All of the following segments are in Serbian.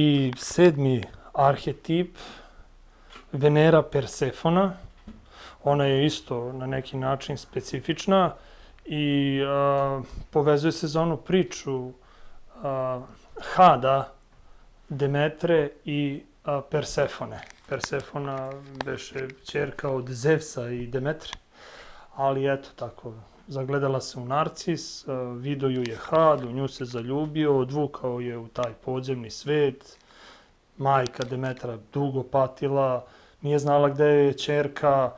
I sedmi arhetip, Venera Persefona, ona je isto na neki način specifična i a, povezuje se za onu priču a, Hada, Demetre i a, Persefone. Persefona beše čerka od Zevsa i Demetre ali eto tako, zagledala se u narcis, e, vidio ju je had, u nju se zaljubio, odvukao je u taj podzemni svet, majka Demetra dugo patila, nije znala gde je čerka,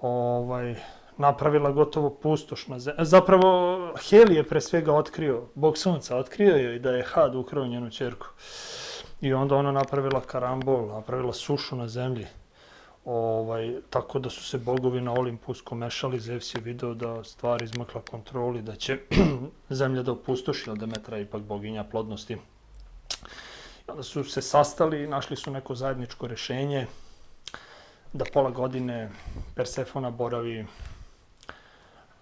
ovaj, napravila gotovo pustoš na zemlji. Zapravo, Heli je pre svega otkrio, bog sunca, otkrio je da je Had ukrao njenu čerku. I onda ona napravila karambol, napravila sušu na zemlji. Ovaj, tako da su se bogovi na Olimpu skomešali, Zevs je video da stvar izmakla kontroli, da će zemlja da opustoši, ali Demetra je ipak boginja plodnosti. I onda su se sastali i našli su neko zajedničko rešenje da pola godine Persefona boravi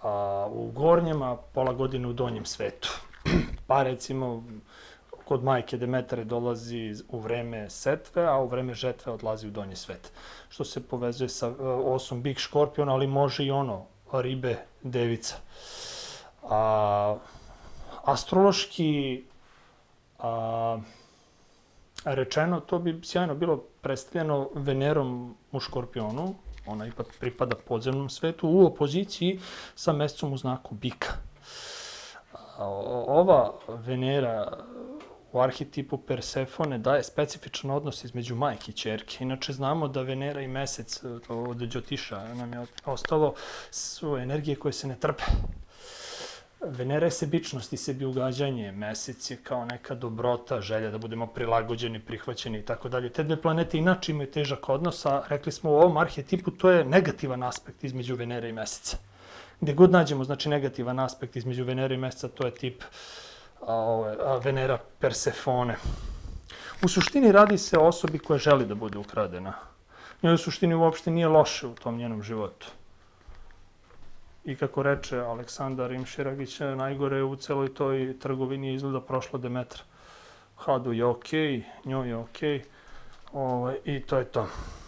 a, u gornjem, a pola godine u donjem svetu. Pa recimo, kod majke Demetre dolazi u vreme setve, a u vreme žetve odlazi u donji svet. Što se povezuje sa e, osom Big Škorpion, ali može i ono, ribe, devica. A, astrološki a, rečeno, to bi sjajno bilo predstavljeno Venerom u Škorpionu, ona ipak pripada podzemnom svetu, u opoziciji sa mesecom u znaku Bika. Ova Venera u arhetipu Persefone daje specifičan odnos između majke i čerke. Inače znamo da Venera i Mesec e, od Đotiša nam je ostalo su energije koje se ne trpe. Venera je sebičnost i sebi ugađanje, mesec je kao neka dobrota, želja da budemo prilagođeni, prihvaćeni i tako dalje. Te dve planete inače imaju težak odnos, a rekli smo u ovom arhetipu to je negativan aspekt između Venere i meseca. Gde god nađemo znači negativan aspekt između Venere i meseca, to je tip uh, a, Venera Persefone. U suštini radi se o osobi koja želi da bude ukradena. Njoj u suštini uopšte nije loše u tom njenom životu. I kako reče Aleksandar Imširagić, najgore u celoj toj trgovini izgleda prošla Demetra. Hadu je okej, okay, njoj je okej, okay, ovaj, i to je to.